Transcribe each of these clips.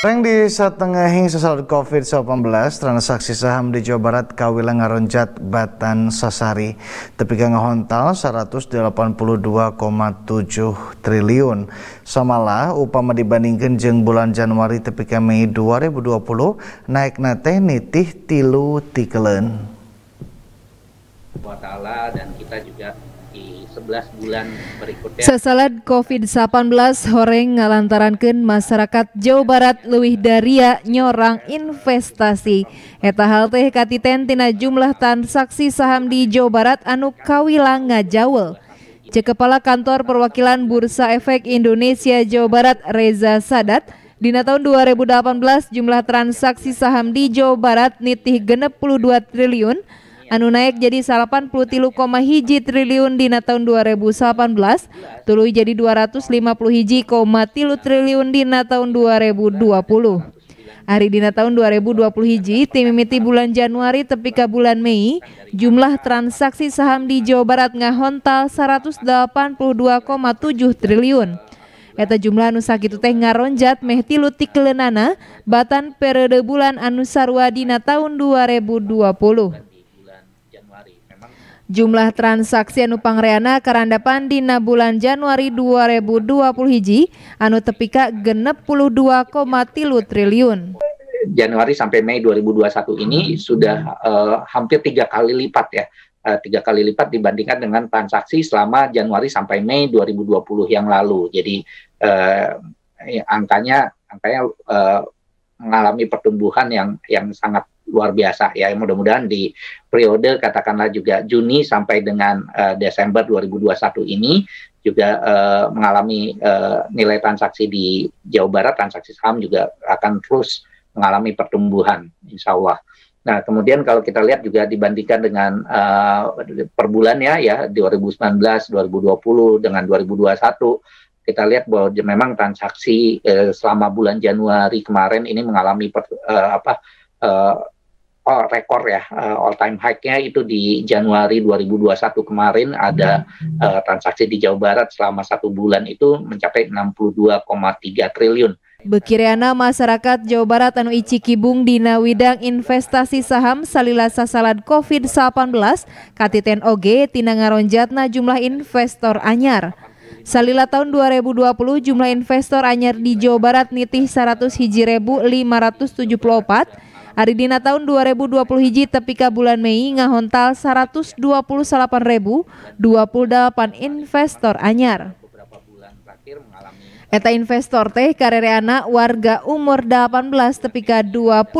Reng di setengah hing sesaat COVID-19, transaksi saham di Jawa Barat kawila ngaronjat batan sasari tepika ngehontal 182,7 triliun. Samalah upama dibandingkan jeng bulan Januari tepika Mei 2020 naik nate nitih tilu tikelen. Buat Allah dan kita juga di 11 bulan berikutnya. Sesalat COVID-19 horeng ngalantarankan masyarakat Jawa Barat lebih dari nyorang investasi. Eta hal teh katiten tina jumlah transaksi saham di Jawa Barat anu kawilang ngajawel. Cek Kepala Kantor Perwakilan Bursa Efek Indonesia Jawa Barat Reza Sadat, Dina tahun 2018 jumlah transaksi saham di Jawa Barat nitih genep dua triliun, Iya. anu naik jadi hiji triliun dina tahun 2018 tuluy jadi tilu triliun dina tahun 2020 Hari dina tahun 2020 hiji, timimiti bulan Januari tepi ke bulan Mei, jumlah transaksi saham di Jawa Barat ngahontal 182,7 triliun. Eta jumlah anu sakitu teh ngaronjat meh tilu tiklenana batan periode bulan anu sarwa dina tahun 2020. Jumlah transaksi anu pangreana karandapan dina bulan Januari 2020 hiji anu tepika genep triliun. Januari sampai Mei 2021 ini sudah uh, hampir tiga kali lipat ya eh, tiga kali lipat dibandingkan dengan transaksi selama Januari sampai Mei 2020 yang lalu. Jadi eh, angkanya angkanya eh, mengalami pertumbuhan yang yang sangat luar biasa ya. Mudah-mudahan di periode katakanlah juga Juni sampai dengan uh, Desember 2021 ini juga uh, mengalami uh, nilai transaksi di Jawa Barat transaksi saham juga akan terus mengalami pertumbuhan insya Allah. Nah, kemudian kalau kita lihat juga dibandingkan dengan uh, per bulan ya ya 2019, 2020 dengan 2021 kita lihat bahwa memang transaksi eh, selama bulan Januari kemarin ini mengalami per, eh, apa eh, all rekor ya uh, eh, all time high-nya itu di Januari 2021 kemarin ada uh, transaksi di Jawa Barat selama satu bulan itu mencapai 62,3 triliun. Bekiriana masyarakat Jawa Barat anu Kibung dina widang investasi saham salila Sasalad COVID-19 katiten og tina ngaronjatna jumlah investor anyar. Salila tahun 2020 jumlah investor anyar di Jawa Barat nitih 100 hiji rebu 574 Ari dina tahun 2020 hiji tepika bulan Mei ngahontal 128.028 investor anyar. Eta investor teh karereana warga umur 18 tepika 25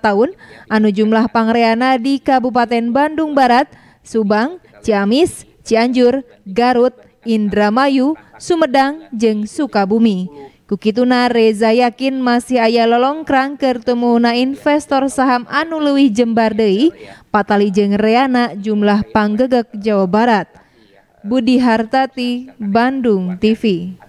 tahun anu jumlah pangreana di Kabupaten Bandung Barat, Subang, Ciamis, Cianjur, Garut, Indramayu, Sumedang, jeng Sukabumi. Kukituna Reza yakin masih ayah lolongkrang na investor saham anu Lewi jembar patali Jeng reana jumlah panggegek Jawa Barat. Budi Hartati, Bandung TV.